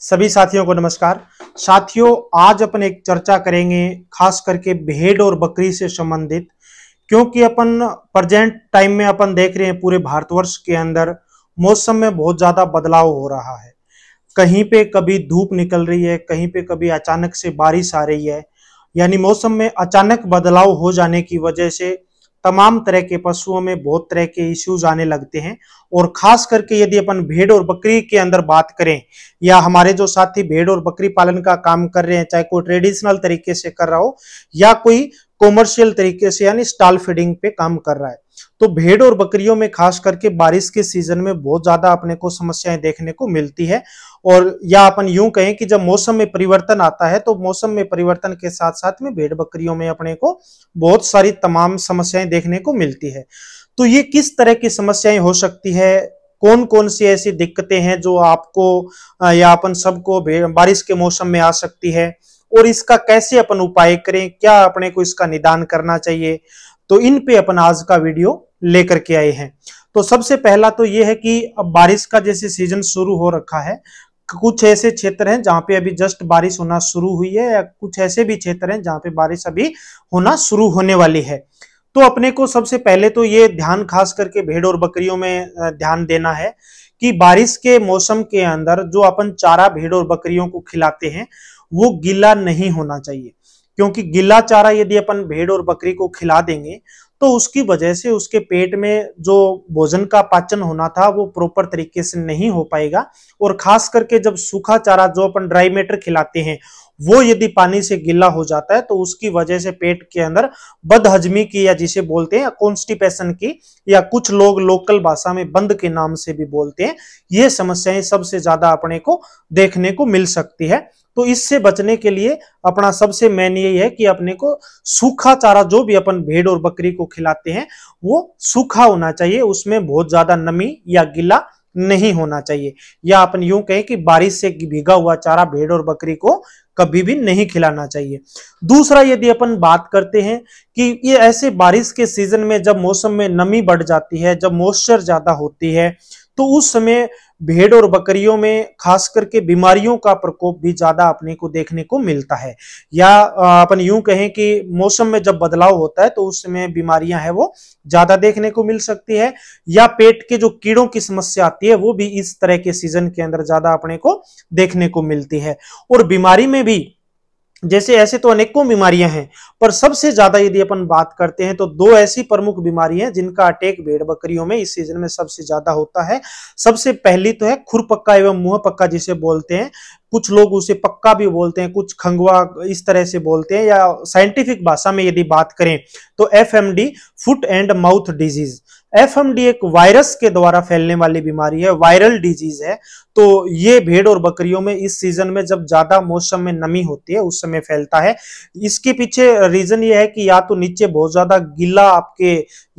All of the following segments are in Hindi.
सभी साथियों को नमस्कार साथियों आज अपन एक चर्चा करेंगे खास करके भेड़ और बकरी से संबंधित क्योंकि अपन प्रजेंट टाइम में अपन देख रहे हैं पूरे भारतवर्ष के अंदर मौसम में बहुत ज़्यादा बदलाव हो रहा है कहीं पे कभी धूप निकल रही है कहीं पे कभी अचानक से बारिश आ रही है यानी मौसम में अचानक बदलाव हो जाने की वजह से तमाम तरह के पशुओं में बहुत तरह के इश्यूज आने लगते हैं और खास करके यदि अपन भेड़ और बकरी के अंदर बात करें या हमारे जो साथी भेड़ और बकरी पालन का काम कर रहे हैं चाहे कोई ट्रेडिशनल तरीके से कर रहा हो या कोई कॉमर्शियल तरीके से यानी स्टॉल फीडिंग पे काम कर रहा है तो भेड़ और बकरियों में खास करके बारिश के सीजन में बहुत ज्यादा अपने को समस्याएं देखने को मिलती है और या अपन यूं कहें कि जब मौसम में परिवर्तन आता है तो मौसम में परिवर्तन के साथ साथ में भेड़ बकरियों में अपने को बहुत सारी तमाम समस्याएं देखने को मिलती है तो ये किस तरह की समस्याएं हो सकती है कौन कौन सी ऐसी दिक्कतें हैं जो आपको या अपन सबको बारिश के मौसम में आ सकती है और इसका कैसे अपन उपाय करें क्या अपने को इसका निदान करना चाहिए तो इन पे अपन आज का वीडियो लेकर के आए हैं तो सबसे पहला तो ये है कि अब बारिश का जैसे सीजन शुरू हो रखा है कुछ ऐसे क्षेत्र हैं जहां पे अभी जस्ट बारिश होना शुरू हुई है या कुछ ऐसे भी क्षेत्र हैं जहाँ पे बारिश अभी होना शुरू होने वाली है तो अपने को सबसे पहले तो ये ध्यान खास करके भेड़ और बकरियों में ध्यान देना है कि बारिश के मौसम के अंदर जो अपन चारा भेड़ और बकरियों को खिलाते हैं वो गीला नहीं होना चाहिए क्योंकि गिला चारा यदि अपन भेड़ और बकरी को खिला देंगे तो उसकी वजह से उसके पेट में जो भोजन का पाचन होना था वो प्रॉपर तरीके से नहीं हो पाएगा और खास करके जब सूखा चारा जो अपन ड्राई मेटर खिलाते हैं वो यदि पानी से गिला हो जाता है तो उसकी वजह से पेट के अंदर बदहजमी की या जिसे बोलते हैं कॉन्स्टिपेशन की या कुछ लोग लोकल भाषा में बंद के नाम से भी बोलते हैं ये समस्याएं सबसे ज्यादा अपने को देखने को मिल सकती है तो इससे बचने के लिए अपना सबसे मेन यही है कि अपने को सूखा चारा जो भी अपन भेड़ और बकरी को खिलाते हैं वो सूखा होना चाहिए उसमें बहुत ज्यादा नमी या गीला नहीं होना चाहिए या अपन यूं कहें कि बारिश से भीगा हुआ चारा भेड़ और बकरी को कभी भी नहीं खिलाना चाहिए दूसरा यदि अपन बात करते हैं कि ये ऐसे बारिश के सीजन में जब मौसम में नमी बढ़ जाती है जब मॉइस्चर ज्यादा होती है तो उस समय भेड़ और बकरियों में खास करके बीमारियों का प्रकोप भी ज्यादा अपने को देखने को मिलता है या अपन यूं कहें कि मौसम में जब बदलाव होता है तो उस समय बीमारियां हैं वो ज्यादा देखने को मिल सकती है या पेट के जो कीड़ों की समस्या आती है वो भी इस तरह के सीजन के अंदर ज्यादा अपने को देखने को मिलती है और बीमारी में भी जैसे ऐसे तो अनेकों बीमारियां हैं पर सबसे ज्यादा यदि अपन बात करते हैं तो दो ऐसी प्रमुख बीमारी हैं जिनका अटैक भेड़ बकरियों में इस सीजन में सबसे ज्यादा होता है सबसे पहली तो है खुरपक्का एवं मुंह पक्का जिसे बोलते हैं कुछ लोग उसे पक्का भी बोलते हैं कुछ खंगवा इस तरह से बोलते हैं या साइंटिफिक भाषा में यदि बात करें तो F foot and mouth disease F एक वायरस के द्वारा फैलने वाली बीमारी है वायरल डिजीज है तो ये भेड़ और बकरियों में इस सीजन में जब ज्यादा मौसम में नमी होती है उस समय फैलता है इसके पीछे रीजन ये है कि या तो नीचे बहुत ज्यादा गीला आपके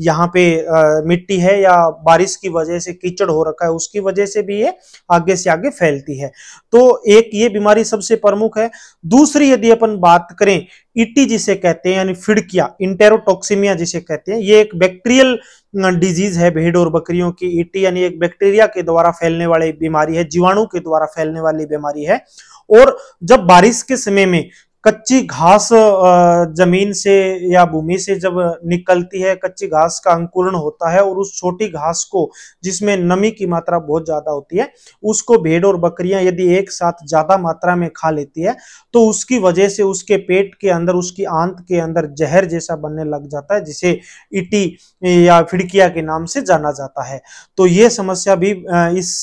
यहाँ पे आ, मिट्टी है या बारिश की वजह से कीचड़ हो रखा है उसकी वजह से भी ये आगे से आगे फैलती है तो एक ये बीमारी सबसे प्रमुख है दूसरी यदि अपन बात करें इटी जिसे कहते हैं यानी फिड़किया इंटेरोटोक्सीमिया जिसे कहते हैं ये एक बैक्टीरियल डिजीज है भेड़ और बकरियों की ईटी यानी एक बैक्टीरिया के द्वारा फैलने वाली बीमारी है जीवाणु के द्वारा फैलने वाली बीमारी है और जब बारिश के समय में कच्ची घास जमीन से या भूमि से जब निकलती है कच्ची घास का अंकुरण होता है और उस छोटी घास को जिसमें नमी की मात्रा बहुत ज्यादा होती है उसको भेड़ और बकरियां यदि एक साथ ज्यादा मात्रा में खा लेती है तो उसकी वजह से उसके पेट के अंदर उसकी आंत के अंदर जहर जैसा बनने लग जाता है जिसे इटी या फिड़किया के नाम से जाना जाता है तो ये समस्या भी इस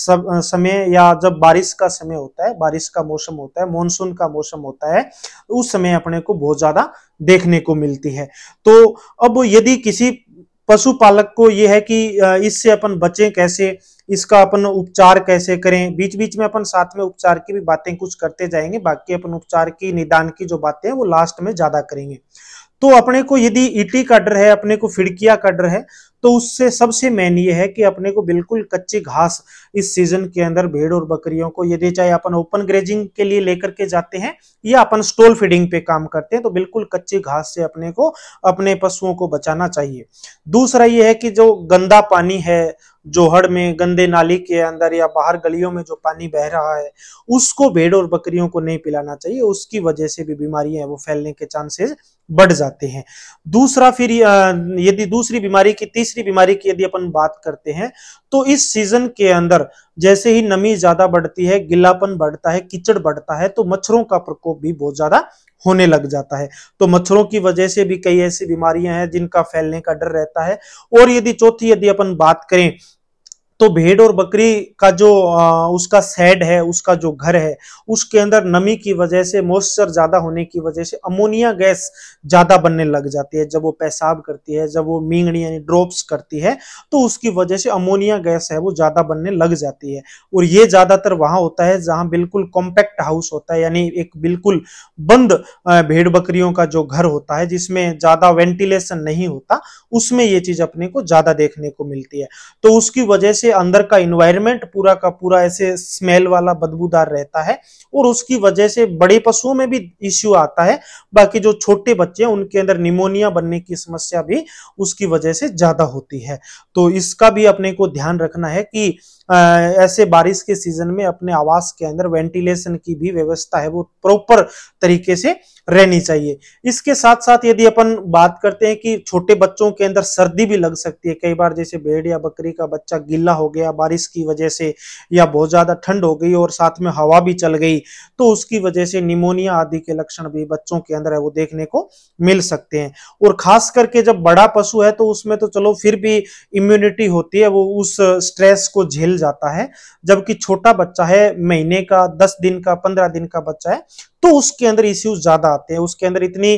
समय या जब बारिश का समय होता है बारिश का मौसम होता है मानसून का मौसम होता है उस समय अपने को बहुत ज्यादा देखने को मिलती है तो अब यदि किसी पशुपालक को यह है कि इससे अपन बचें कैसे इसका अपन उपचार कैसे करें बीच बीच में अपन साथ में उपचार की भी बातें कुछ करते जाएंगे बाकी अपन उपचार की निदान की जो बातें हैं वो लास्ट में ज्यादा करेंगे तो अपने को यदि ईटी का डर है अपने को फिड़किया का डर है तो उससे सबसे मेन ये है कि अपने को बिल्कुल कच्ची घास इस सीजन के अंदर भेड़ और बकरियों को यदि चाहे अपन ओपन ग्रेजिंग के लिए लेकर के जाते हैं या अपन स्टोल फीडिंग पे काम करते हैं तो बिल्कुल कच्ची घास से अपने को अपने पशुओं को बचाना चाहिए दूसरा ये है कि जो गंदा पानी है जोहड़ में गंदे नाली के अंदर या बाहर गलियों में जो पानी बह रहा है उसको भेड़ और बकरियों को नहीं पिलाना चाहिए उसकी वजह से भी बीमारियां वो फैलने के चांसेस बढ़ जाते हैं दूसरा फिर यदि दूसरी बीमारी की तीसरी बीमारी की यदि अपन बात करते हैं तो इस सीजन के अंदर जैसे ही नमी ज्यादा बढ़ती है गिलापन बढ़ता है कीचड़ बढ़ता है तो मच्छरों का प्रकोप भी बहुत ज्यादा होने लग जाता है तो मच्छरों की वजह से भी कई ऐसी बीमारियां हैं जिनका फैलने का डर रहता है और यदि चौथी यदि अपन बात करें तो भेड़ और बकरी का जो आ, उसका सेड है उसका जो घर है उसके अंदर नमी की वजह से मॉइस्चर ज़्यादा होने की वजह से अमोनिया गैस ज़्यादा बनने लग जाती है जब वो पेशाब करती है जब वो मींगड़ी यानी ड्रॉप्स करती है तो उसकी वजह से अमोनिया गैस है वो ज़्यादा बनने लग जाती है और ये ज़्यादातर वहां होता है जहाँ बिल्कुल कॉम्पैक्ट हाउस होता है यानी एक बिल्कुल बंद भेड़ बकरियों का जो घर होता है जिसमें ज़्यादा वेंटिलेशन नहीं होता उसमें ये चीज़ अपने को ज़्यादा देखने को मिलती है तो उसकी वजह से से अंदर का इन्वायरमेंट पूरा का पूरा ऐसे स्मेल वाला बदबूदार रहता है और उसकी वजह से बड़े पशुओं में भी इश्यू आता है बाकी जो छोटे बच्चे हैं उनके अंदर निमोनिया बनने की समस्या भी उसकी वजह से ज्यादा होती है तो इसका भी अपने को ध्यान रखना है कि ऐसे बारिश के सीजन में अपने आवास के अंदर वेंटिलेशन की भी व्यवस्था है वो प्रॉपर तरीके से रहनी चाहिए इसके साथ साथ यदि अपन बात करते हैं कि छोटे बच्चों के अंदर सर्दी भी लग सकती है कई बार जैसे भेड़ या बकरी का बच्चा गीला हो गया बारिश की वजह से या बहुत ज्यादा ठंड हो गई और साथ में हवा भी चल गई तो उसकी वजह से निमोनिया आदि के लक्षण भी बच्चों के अंदर है वो देखने को मिल सकते हैं और खास करके जब बड़ा पशु है तो उसमें तो चलो फिर भी इम्यूनिटी होती है वो उस स्ट्रेस को झेल मिल जाता है जबकि छोटा बच्चा है महीने का दस दिन का पंद्रह दिन का बच्चा है तो उसके अंदर इश्यूज ज्यादा आते हैं उसके अंदर इतनी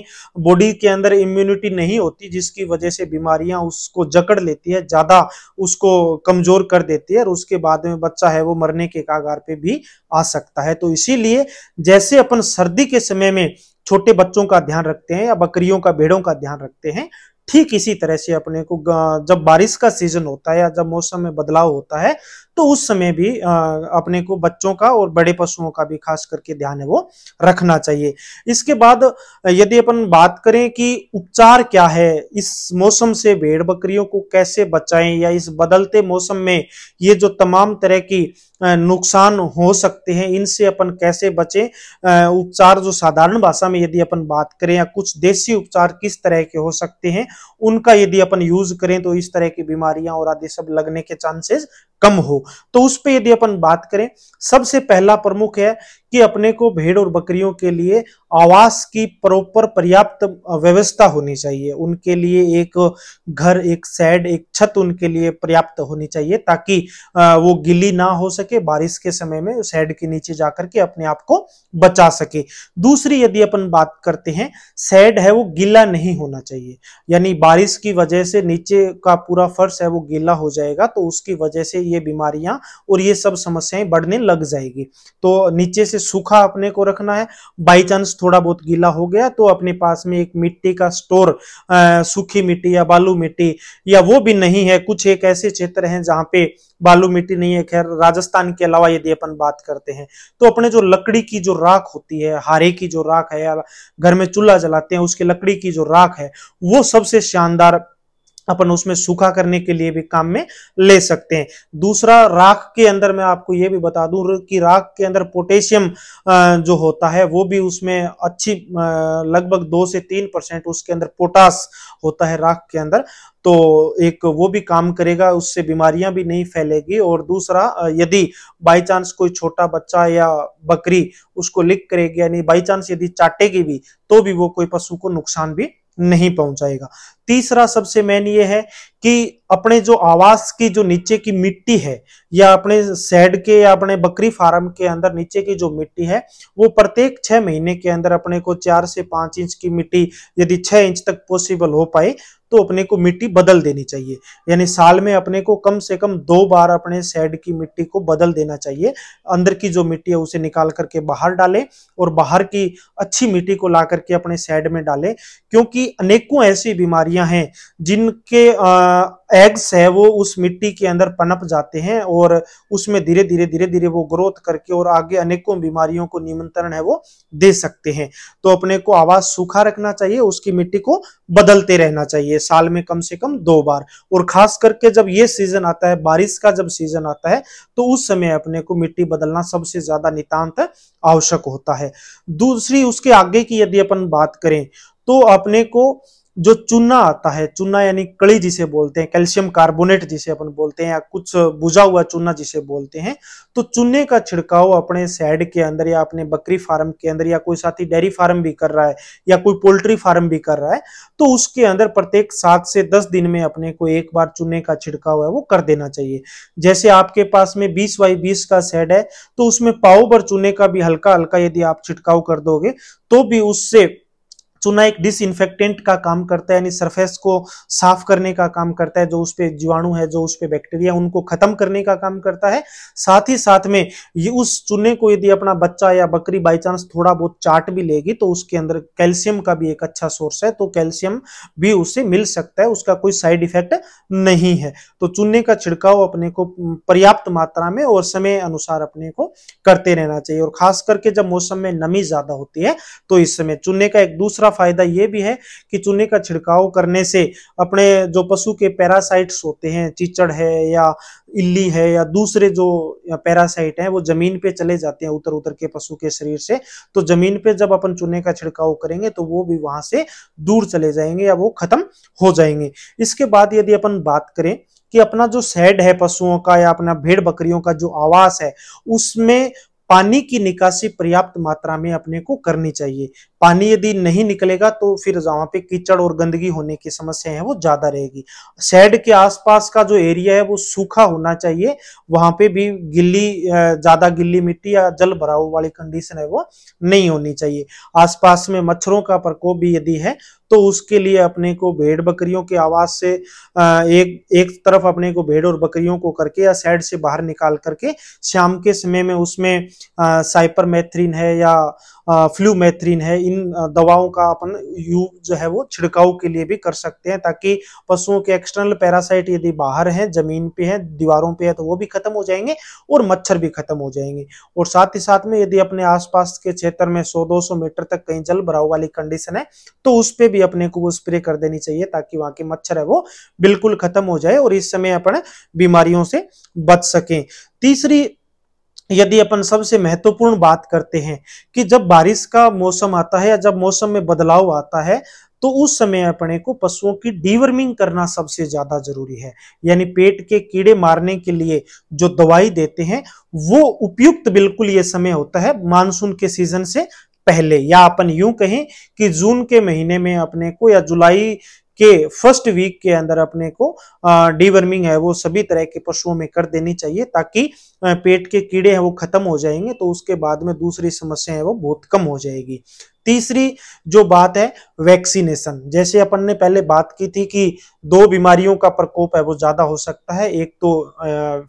बॉडी के अंदर इम्यूनिटी नहीं होती जिसकी वजह से बीमारियां उसको जकड़ लेती है ज्यादा उसको कमजोर कर देती है और उसके बाद में बच्चा है वो मरने के कागार पे भी आ सकता है तो इसीलिए जैसे अपन सर्दी के समय में छोटे बच्चों का ध्यान रखते हैं या बकरियों का भेड़ों का ध्यान रखते हैं ठीक इसी तरह से अपने को जब बारिश का सीजन होता है या जब मौसम में बदलाव होता है तो उस समय भी अपने को बच्चों का और बड़े पशुओं का भी खास करके ध्यान है वो रखना चाहिए इसके बाद यदि अपन बात करें कि उपचार क्या है इस मौसम से भेड़ बकरियों को कैसे बचाएं या इस बदलते मौसम में ये जो तमाम तरह की नुकसान हो सकते हैं इनसे अपन कैसे बचे उपचार जो साधारण भाषा में यदि अपन बात करें या कुछ देसी उपचार किस तरह के हो सकते हैं उनका यदि अपन यूज करें तो इस तरह की बीमारियां और आदि सब लगने के चांसेस कम हो तो उस पर यदि अपन बात करें सबसे पहला प्रमुख है कि अपने को भेड़ और बकरियों के लिए आवास की प्रॉपर पर्याप्त व्यवस्था होनी चाहिए उनके लिए एक घर एक सैड एक छत उनके लिए पर्याप्त होनी चाहिए ताकि वो गिली ना हो सके बारिश के समय में सैड के नीचे जाकर के अपने आप को बचा सके दूसरी यदि अपन बात करते हैं सैड है वो गीला नहीं होना चाहिए यानी बारिश की वजह से नीचे का पूरा फर्श है वो गीला हो जाएगा तो उसकी वजह से ये बीमारियां और ये सब समस्याएं बढ़ने लग जाएगी तो नीचे से से सूखा अपने को रखना है बाई चांस थोड़ा बहुत गीला हो गया तो अपने पास में एक मिट्टी का स्टोर सूखी मिट्टी या बालू मिट्टी या वो भी नहीं है कुछ एक ऐसे क्षेत्र हैं जहां पे बालू मिट्टी नहीं है खैर राजस्थान के अलावा यदि अपन बात करते हैं तो अपने जो लकड़ी की जो राख होती है हारे की जो राख है या घर में चूल्हा जलाते हैं उसकी लकड़ी की जो राख है वो सबसे शानदार अपन उसमें सूखा करने के लिए भी काम में ले सकते हैं दूसरा राख के अंदर मैं आपको ये भी बता दूं कि राख के अंदर पोटेशियम जो होता है वो भी उसमें अच्छी लगभग दो से तीन परसेंट उसके अंदर पोटास होता है राख के अंदर तो एक वो भी काम करेगा उससे बीमारियां भी नहीं फैलेगी और दूसरा यदि बाई चांस कोई छोटा बच्चा या बकरी उसको लिक करेगी यानी बाई चांस यदि चाटेगी भी तो भी वो कोई पशु को नुकसान भी नहीं पहुंचाएगा तीसरा सबसे मेन ये है कि अपने जो आवास की जो नीचे की मिट्टी है या अपने सेड के या अपने बकरी फार्म के अंदर नीचे की जो मिट्टी है वो प्रत्येक छह महीने के अंदर अपने को चार से पांच इंच की मिट्टी यदि छह इंच तक पॉसिबल हो पाए तो अपने को मिट्टी बदल देनी चाहिए यानी साल में अपने को कम से कम दो बार अपने सेड की मिट्टी को बदल देना चाहिए अंदर की जो मिट्टी है उसे निकाल करके बाहर डालें और बाहर की अच्छी मिट्टी को ला करके अपने सेड में डालें क्योंकि अनेकों ऐसी बीमारियां हैं जिनके आ, एग्स है वो उस मिट्टी के अंदर पनप जाते हैं और उसमें धीरे धीरे धीरे धीरे वो ग्रोथ करके और आगे अनेकों बीमारियों को निमंत्रण है वो दे सकते हैं तो अपने को आवाज सूखा रखना चाहिए उसकी मिट्टी को बदलते रहना चाहिए साल में कम से कम दो बार और खास करके जब ये सीजन आता है बारिश का जब सीजन आता है तो उस समय अपने को मिट्टी बदलना सबसे ज्यादा नितान्त आवश्यक होता है दूसरी उसके आगे की यदि अपन बात करें तो अपने को जो चूना आता है चूना यानी कड़ी जिसे बोलते हैं कैल्शियम कार्बोनेट जिसे अपन बोलते हैं या कुछ बुझा हुआ चूना जिसे बोलते हैं तो चूने का छिड़काव अपने सैड के अंदर या अपने बकरी फार्म के अंदर या कोई साथी डेयरी फार्म भी कर रहा है या कोई पोल्ट्री फार्म भी कर रहा है तो उसके अंदर प्रत्येक सात से दस दिन में अपने को एक बार चूने का छिड़काव है वो कर देना चाहिए जैसे आपके पास में बीस बाई बीस का सेड है तो उसमें पाओ भर चूने का भी हल्का हल्का यदि आप छिड़काव कर दोगे तो भी उससे चूना एक डिसइनफेक्टेंट का काम करता है यानी सरफेस को साफ करने का काम करता है जो उस पर जीवाणु है जो उस पर बैक्टीरिया उनको खत्म करने का काम करता है साथ ही साथ में ये उस चूने को यदि अपना बच्चा या बकरी बाई चांस थोड़ा बहुत चाट भी लेगी तो उसके अंदर कैल्शियम का भी एक अच्छा सोर्स है तो कैल्शियम भी उससे मिल सकता है उसका कोई साइड इफेक्ट नहीं है तो चूने का छिड़काव अपने को पर्याप्त मात्रा में और समय अनुसार अपने को करते रहना चाहिए और खास करके जब मौसम में नमी ज्यादा होती है तो इस समय चूने का एक दूसरा दूसरा फायदा ये भी है कि चूने का छिड़काव करने से अपने जो पशु के पैरासाइट्स होते हैं चिचड़ है या इल्ली है या दूसरे जो पैरासाइट हैं वो जमीन पे चले जाते हैं उतर उतर के पशु के शरीर से तो जमीन पे जब अपन चूने का छिड़काव करेंगे तो वो भी वहां से दूर चले जाएंगे या वो खत्म हो जाएंगे इसके बाद यदि अपन बात करें कि अपना जो सेड है पशुओं का या अपना भेड़ बकरियों का जो आवास है उसमें पानी की निकासी पर्याप्त मात्रा में अपने को करनी चाहिए पानी यदि नहीं निकलेगा तो फिर वहां पे कीचड़ और गंदगी होने की समस्या है वो ज्यादा रहेगी शेड के आसपास का जो एरिया है वो सूखा होना चाहिए वहां पे भी गिल्ली ज्यादा गिल्ली मिट्टी या जल भराव वाली कंडीशन है वो नहीं होनी चाहिए आसपास में मच्छरों का प्रकोप भी यदि है तो उसके लिए अपने को भेड़ बकरियों के आवाज से एक एक तरफ अपने को भेड़ और बकरियों को करके या साइड से बाहर निकाल करके शाम के समय में उसमें साइपर मैथ्रीन है या मैथ्रीन है इन दवाओं का अपन यूज जो है वो छिड़काव के लिए भी कर सकते हैं ताकि पशुओं के एक्सटर्नल पैरासाइट यदि बाहर हैं जमीन पे है दीवारों पे है तो वो भी खत्म हो जाएंगे और मच्छर भी खत्म हो जाएंगे और साथ ही साथ में यदि अपने आसपास के क्षेत्र में 100-200 मीटर तक कहीं जल भराव वाली कंडीशन है तो उस पर भी अपने को वो स्प्रे कर देनी चाहिए ताकि वहाँ के मच्छर है वो बिल्कुल खत्म हो जाए और इस समय अपन बीमारियों से बच सकें तीसरी यदि अपन सबसे महत्वपूर्ण बात करते हैं कि जब बारिश का मौसम आता है या जब मौसम में बदलाव आता है तो उस समय अपने को पशुओं की डीवर्मिंग करना सबसे ज्यादा जरूरी है यानी पेट के कीड़े मारने के लिए जो दवाई देते हैं वो उपयुक्त बिल्कुल ये समय होता है मानसून के सीजन से पहले या अपन यूं कहें कि जून के महीने में अपने को या जुलाई के फर्स्ट वीक के अंदर अपने को डीवर्मिंग है वो सभी तरह के पशुओं में कर देनी चाहिए ताकि पेट के कीड़े हैं वो खत्म हो जाएंगे तो उसके बाद में दूसरी समस्या है वो बहुत कम हो जाएगी तीसरी जो बात है वैक्सीनेशन जैसे अपन ने पहले बात की थी कि दो बीमारियों का प्रकोप है वो ज्यादा हो सकता है एक तो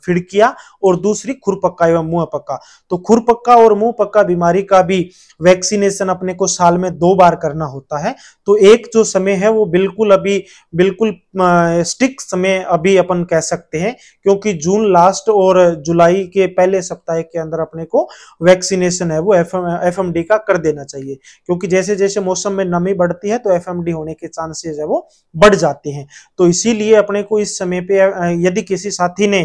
फिड़किया और दूसरी खुरपक्का एवं मुंह पक्का तो खुरपक्का और मुंह पक्का बीमारी का भी वैक्सीनेशन अपने को साल में दो बार करना होता है तो एक जो समय है वो बिल्कुल अभी बिल्कुल स्टिक समय अभी अपन कह सकते हैं क्योंकि जून लास्ट और जुलाई जुलाई के पहले सप्ताह के अंदर अपने को वैक्सीनेशन है वो एफ एम का कर देना चाहिए क्योंकि जैसे जैसे मौसम में नमी बढ़ती है तो एफ होने के चांसेज है वो बढ़ जाते हैं तो इसीलिए अपने को इस समय पे यदि किसी साथी ने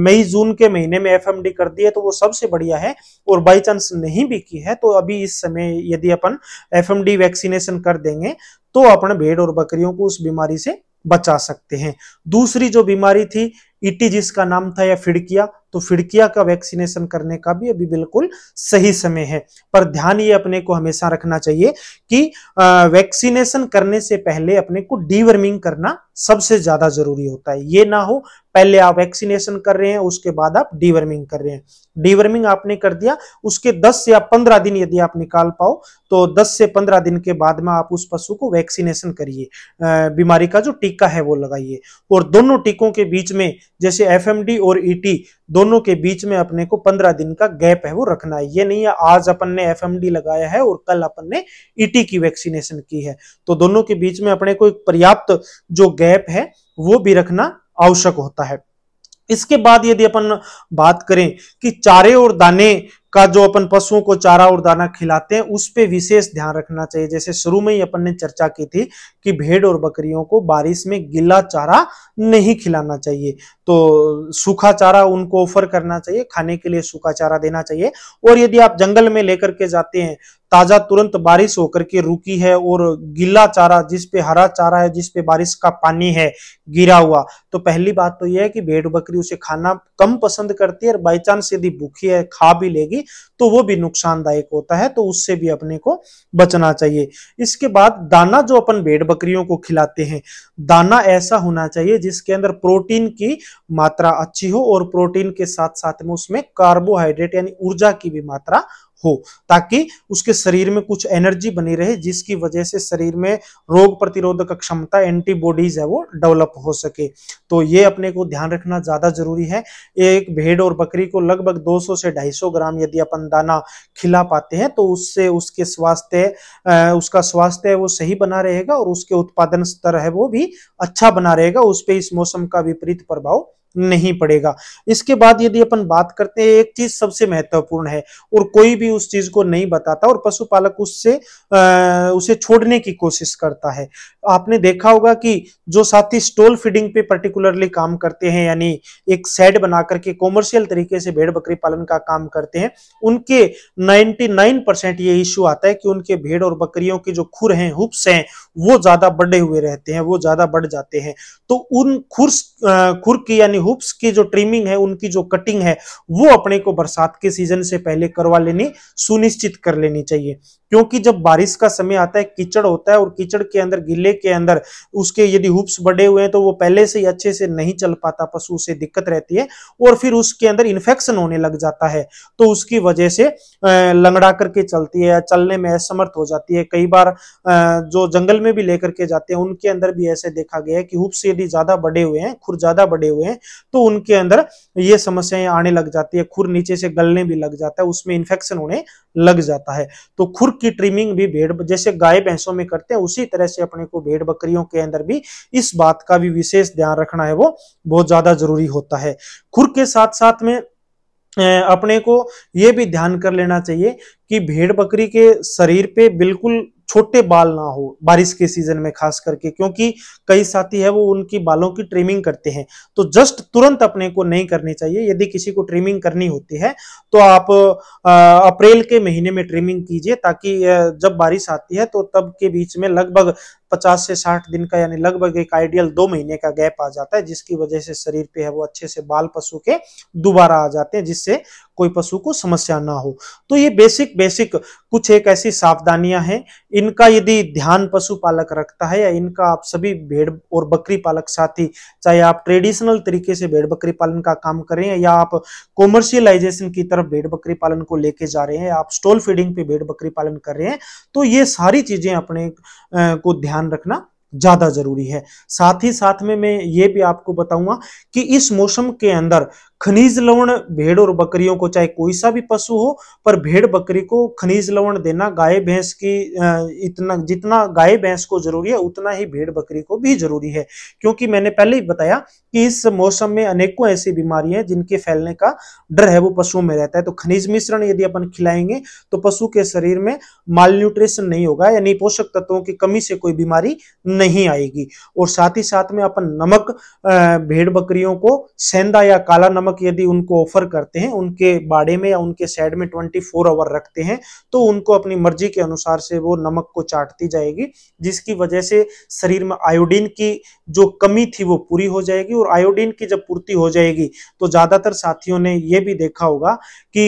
मई जून के महीने में एफ कर दी है तो वो सबसे बढ़िया है और बाई चांस नहीं भी की है तो अभी इस समय यदि अपन एफ वैक्सीनेशन कर देंगे तो अपन भेड़ और बकरियों को उस बीमारी से बचा सकते हैं दूसरी जो बीमारी थी इटी e जिसका नाम था या फिड़किया तो फिड़किया का वैक्सीनेशन करने का भी अभी बिल्कुल सही समय है पर ध्यान ये अपने को हमेशा रखना चाहिए कि वैक्सीनेशन करने से पहले अपने को डीवर्मिंग करना सबसे ज्यादा जरूरी होता है ये ना हो पहले आप वैक्सीनेशन कर रहे हैं उसके बाद आप डीवर्मिंग कर रहे हैं डीवर्मिंग आपने कर दिया उसके 10 से या 15 दिन यदि आप निकाल पाओ तो 10 से 15 दिन के बाद में आप उस पशु को वैक्सीनेशन करिए बीमारी का जो टीका है वो लगाइए और दोनों टीकों के बीच में जैसे एफ और ईटी e दोनों के बीच में अपने को पंद्रह दिन का गैप है वो रखना है ये नहीं है आज अपन ने एफ लगाया है और कल अपन ने ईटी e की वैक्सीनेशन की है तो दोनों के बीच में अपने को एक पर्याप्त जो गैप गैप है वो भी रखना आवश्यक होता है इसके बाद यदि अपन बात करें कि चारे और दाने का जो अपन पशुओं को चारा और दाना खिलाते हैं उस पर विशेष ध्यान रखना चाहिए जैसे शुरू में ही अपन ने चर्चा की थी कि भेड़ और बकरियों को बारिश में गीला चारा नहीं खिलाना चाहिए तो सूखा चारा उनको ऑफर करना चाहिए खाने के लिए सूखा चारा देना चाहिए और यदि आप जंगल में लेकर के जाते हैं ताजा तुरंत बारिश होकर के रुकी है और गीला चारा जिस पे हरा चारा है जिस पे बारिश का पानी है गिरा हुआ तो पहली बात तो यह है कि भेड़ बकरी उसे खाना कम पसंद करती है और बाई चांस यदि भूखी है खा भी लेगी जाएगी तो वो भी नुकसानदायक होता है तो उससे भी अपने को बचना चाहिए इसके बाद दाना जो अपन भेड़ बकरियों को खिलाते हैं दाना ऐसा होना चाहिए जिसके अंदर प्रोटीन की मात्रा अच्छी हो और प्रोटीन के साथ साथ में उसमें कार्बोहाइड्रेट यानी ऊर्जा की भी मात्रा हो ताकि उसके शरीर में कुछ एनर्जी बनी रहे जिसकी वजह से शरीर में रोग प्रतिरोधक क्षमता एंटीबॉडीज है वो डेवलप हो सके तो ये अपने को ध्यान रखना ज्यादा जरूरी है एक भेड़ और बकरी को लगभग 200 से 250 ग्राम यदि अपन दाना खिला पाते हैं तो उससे उसके स्वास्थ्य उसका स्वास्थ्य है वो सही बना रहेगा और उसके उत्पादन स्तर है वो भी अच्छा बना रहेगा उस पर इस मौसम का विपरीत प्रभाव नहीं पड़ेगा इसके बाद यदि अपन बात करते हैं एक चीज सबसे महत्वपूर्ण है और कोई भी उस चीज को नहीं बताता और पशुपालक उससे आ, उसे छोड़ने की कोशिश करता है आपने देखा होगा कि जो साथी स्टोल फीडिंग पे पर्टिकुलरली काम करते हैं यानी एक सेड बना करके कॉमर्शियल तरीके से भेड़ बकरी पालन का काम करते हैं उनके 99 परसेंट ये इश्यू आता है कि उनके भेड़ और बकरियों के जो खुर हैं हुप्स हैं वो ज्यादा बढ़े हुए रहते हैं वो ज्यादा बढ़ जाते हैं तो उन खुर खुर की यानी हुप्स की जो ट्रिमिंग है उनकी जो कटिंग है वो अपने को बरसात के सीजन से पहले करवा लेनी सुनिश्चित कर लेनी चाहिए क्योंकि जब बारिश का समय आता है कीचड़ होता है और कीचड़ के अंदर गिले के अंदर उसके यदि हुप्स बढ़े हुए हैं तो वो पहले से ही अच्छे से नहीं चल पाता पशु से दिक्कत रहती है और फिर उसके अंदर इन्फेक्शन होने लग जाता है तो उसकी वजह से लंगड़ा करके चलती है चलने में असमर्थ हो जाती है कई बार जो जंगल में भी लेकर के जाते हैं उनके अंदर भी ऐसे देखा गया है कि हुप्स यदि ज्यादा बढ़े हुए हैं खुर ज्यादा बढ़े हुए हैं तो उनके अंदर ये समस्याएं आने लग जाती है खुर नीचे से गलने भी लग जाता है उसमें इन्फेक्शन होने लग जाता है तो खुर की ट्रिमिंग भी भेड़ जैसे गाय भैंसों में करते हैं उसी तरह से अपने को भेड़ बकरियों के अंदर भी इस बात का भी विशेष ध्यान रखना है वो बहुत ज्यादा जरूरी होता है खुर के साथ साथ में अपने को ये भी ध्यान कर लेना चाहिए कि भेड़ बकरी के शरीर पे बिल्कुल छोटे बाल ना हो बारिश के सीजन में खास करके क्योंकि कई साथी है वो उनकी बालों की ट्रिमिंग करते हैं तो जस्ट तुरंत अपने को नहीं करनी चाहिए यदि किसी को ट्रिमिंग करनी होती है तो आप अप्रैल के महीने में ट्रिमिंग कीजिए ताकि जब बारिश आती है तो तब के बीच में लगभग 50 से 60 दिन का यानी लगभग एक आइडियल दो महीने का गैप आ जाता है जिसकी वजह से शरीर पे है वो अच्छे से बाल पशु के दोबारा आ जाते हैं जिससे कोई पशु को समस्या ना हो तो ये बेसिक बेसिक कुछ एक ऐसी सावधानियां हैं इनका यदि ध्यान पशुपालक रखता है या इनका आप सभी भेड़ और बकरी पालक साथी चाहे आप ट्रेडिशनल तरीके से भेड़ बकरी पालन का काम करें या आप कॉमर्शियलाइजेशन की तरफ भेड़ बकरी पालन को लेके जा रहे हैं आप स्टॉल फीडिंग पे भेड़ बकरी पालन कर रहे हैं तो ये सारी चीजें अपने को ध्यान ध्यान रखना ज़्यादा ज़रूरी है साथ ही साथ में मैं ये भी आपको बताऊंगा कि इस मौसम के अंदर खनिज लवण भेड़ और बकरियों को चाहे कोई सा भी पशु हो पर भेड़ बकरी को खनिज लवण देना गाय भैंस की इतना जितना गाय भैंस को जरूरी है उतना ही भेड़ बकरी को भी जरूरी है क्योंकि मैंने पहले ही बताया कि इस मौसम में अनेकों ऐसी बीमारियां हैं जिनके फैलने का डर है वो पशुओं में रहता है तो खनिज मिश्रण यदि अपन खिलाएंगे तो पशु के शरीर में माल न्यूट्रिशन नहीं होगा यानी पोषक तत्वों की कमी से कोई बीमारी नहीं आएगी और साथ ही साथ में अपन नमक भेड़ बकरियों को सेंधा या काला नमक अध्यापक यदि उनको ऑफर करते हैं उनके बाड़े में या उनके सैड में 24 आवर रखते हैं तो उनको अपनी मर्जी के अनुसार से वो नमक को चाटती जाएगी जिसकी वजह से शरीर में आयोडीन की जो कमी थी वो पूरी हो जाएगी और आयोडीन की जब पूर्ति हो जाएगी तो ज़्यादातर साथियों ने यह भी देखा होगा कि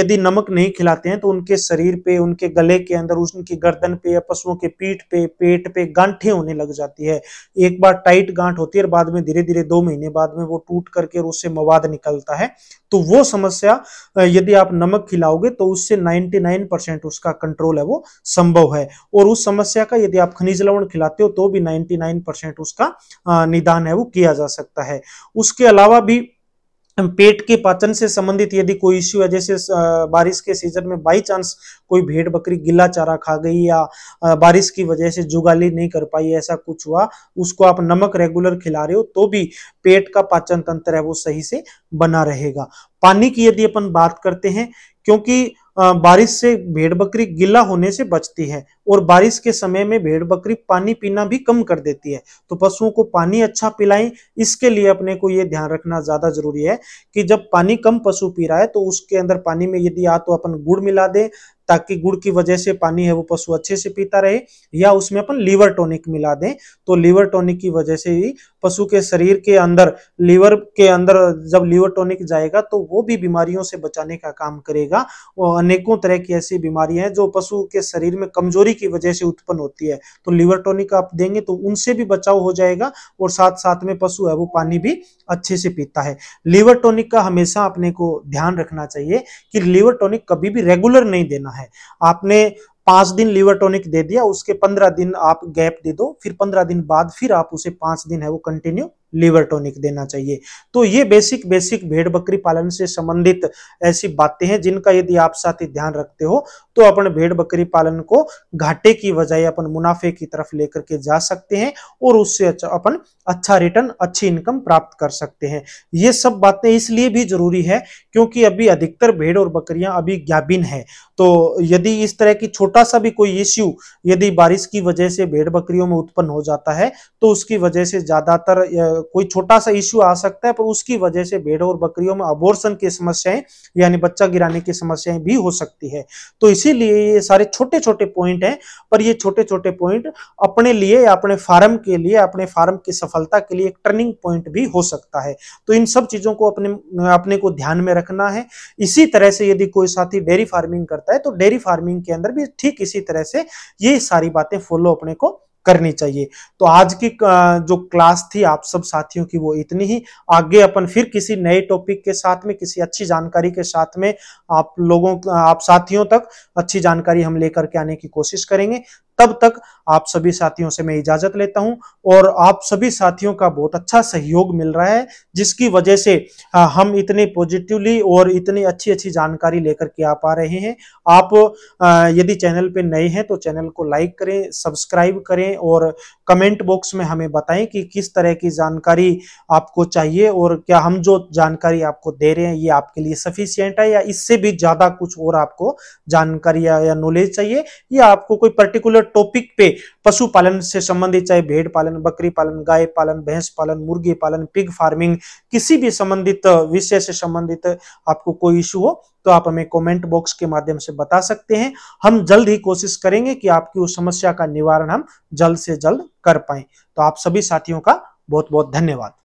यदि नमक नहीं खिलाते हैं तो उनके शरीर पे उनके गले के अंदर उनकी गर्दन पे या पशुओं के पीठ पे पेट पे गांठे होने लग जाती है एक बार टाइट गांठ होती है और बाद में धीरे धीरे दो महीने बाद में वो टूट करके और उससे मवाद निकल निकलता है तो वो समस्या यदि आप नमक खिलाओगे तो उससे 99 परसेंट उसका कंट्रोल है वो संभव है और उस समस्या का यदि आप खनिज लवण खिलाते हो तो भी 99 परसेंट उसका निदान है वो किया जा सकता है उसके अलावा भी पेट के पाचन से संबंधित यदि कोई इश्यू है जैसे बारिश के सीजन में बाई चांस कोई भेड़ बकरी गिला चारा खा गई या बारिश की वजह से जुगाली नहीं कर पाई ऐसा कुछ हुआ उसको आप नमक रेगुलर खिला रहे हो तो भी पेट का पाचन तंत्र है वो सही से बना रहेगा पानी की यदि अपन बात करते हैं क्योंकि बारिश से भेड़ बकरी गीला होने से बचती है और बारिश के समय में भेड़ बकरी पानी पीना भी कम कर देती है तो पशुओं को पानी अच्छा पिलाएं इसके लिए अपने को ये ध्यान रखना ज़्यादा जरूरी है कि जब पानी कम पशु पी रहा है तो उसके अंदर पानी में यदि आ तो अपन गुड़ मिला दें ताकि गुड़ की वजह से पानी है वो पशु अच्छे से पीता रहे या उसमें अपन लीवर टॉनिक मिला दें तो लीवर टॉनिक की वजह से ही पशु के शरीर के अंदर लीवर के अंदर जब लीवर टॉनिक जाएगा तो वो भी बीमारियों से बचाने का काम करेगा और अनेकों तरह की ऐसी बीमारियां हैं जो पशु के शरीर में कमजोरी की वजह से उत्पन्न होती है तो लीवर टॉनिक आप देंगे तो उनसे भी बचाव हो जाएगा और साथ साथ में पशु है वो पानी भी अच्छे से पीता है लीवर टॉनिक का हमेशा अपने को ध्यान रखना चाहिए कि लीवर टॉनिक कभी भी रेगुलर नहीं देना है है आपने पांच दिन लीवर टॉनिक दे दिया उसके पंद्रह दिन आप गैप दे दो फिर पंद्रह दिन बाद फिर आप उसे पांच दिन है वो कंटिन्यू लीवर टॉनिक देना चाहिए तो ये बेसिक बेसिक भेड़ बकरी पालन से संबंधित ऐसी बातें हैं जिनका यदि आप साथ ही ध्यान रखते हो तो अपन भेड़ बकरी पालन को घाटे की बजाय अपन मुनाफे की तरफ लेकर के जा सकते हैं और उससे अच्छा अपन अच्छा रिटर्न अच्छी इनकम प्राप्त कर सकते हैं ये सब बातें इसलिए भी जरूरी है क्योंकि अभी अधिकतर भेड़ और बकरियां अभी ज्ञाबिन है तो यदि इस तरह की छोटा सा भी कोई इश्यू यदि बारिश की वजह से भेड़ बकरियों में उत्पन्न हो जाता है तो उसकी वजह से ज्यादातर कोई छोटा सा इश्यू आ सकता है पर उसकी वजह से भेड़ों और बकरियों में अबोर्सन की समस्याएं यानी बच्चा गिराने की समस्याएं भी हो सकती है तो इसीलिए ये सारे छोटे छोटे पॉइंट हैं पर ये छोटे छोटे पॉइंट अपने लिए या अपने फार्म के लिए अपने फार्म की सफलता के लिए एक टर्निंग पॉइंट भी हो सकता है तो इन सब चीजों को अपने अपने को ध्यान में रखना है इसी तरह से यदि कोई साथी डेयरी फार्मिंग करता है तो डेयरी फार्मिंग के अंदर भी ठीक इसी तरह से ये सारी बातें फॉलो अपने को करनी चाहिए तो आज की जो क्लास थी आप सब साथियों की वो इतनी ही आगे अपन फिर किसी नए टॉपिक के साथ में किसी अच्छी जानकारी के साथ में आप लोगों आप साथियों तक अच्छी जानकारी हम लेकर के आने की कोशिश करेंगे तब तक आप सभी साथियों से मैं इजाजत लेता हूं और आप सभी साथियों का बहुत अच्छा सहयोग मिल रहा है जिसकी वजह से हाँ, हम इतने पॉजिटिवली और इतनी अच्छी अच्छी जानकारी लेकर के आ पा रहे हैं आप हाँ, यदि चैनल पे नए हैं तो चैनल को लाइक करें सब्सक्राइब करें और कमेंट बॉक्स में हमें बताएं कि किस तरह की जानकारी आपको चाहिए और क्या हम जो जानकारी आपको दे रहे हैं ये आपके लिए सफिशियंट है या इससे भी ज्यादा कुछ और आपको जानकारी या नॉलेज चाहिए या आपको कोई पर्टिकुलर टॉपिक पे पशुपालन से संबंधित चाहे भेड़ पालन बकरी पालन गाय पालन भैंस पालन मुर्गी पालन पिग फार्मिंग किसी भी संबंधित विषय से संबंधित आपको कोई इश्यू हो तो आप हमें कमेंट बॉक्स के माध्यम से बता सकते हैं हम जल्द ही कोशिश करेंगे कि आपकी उस समस्या का निवारण हम जल्द से जल्द कर पाए तो आप सभी साथियों का बहुत बहुत धन्यवाद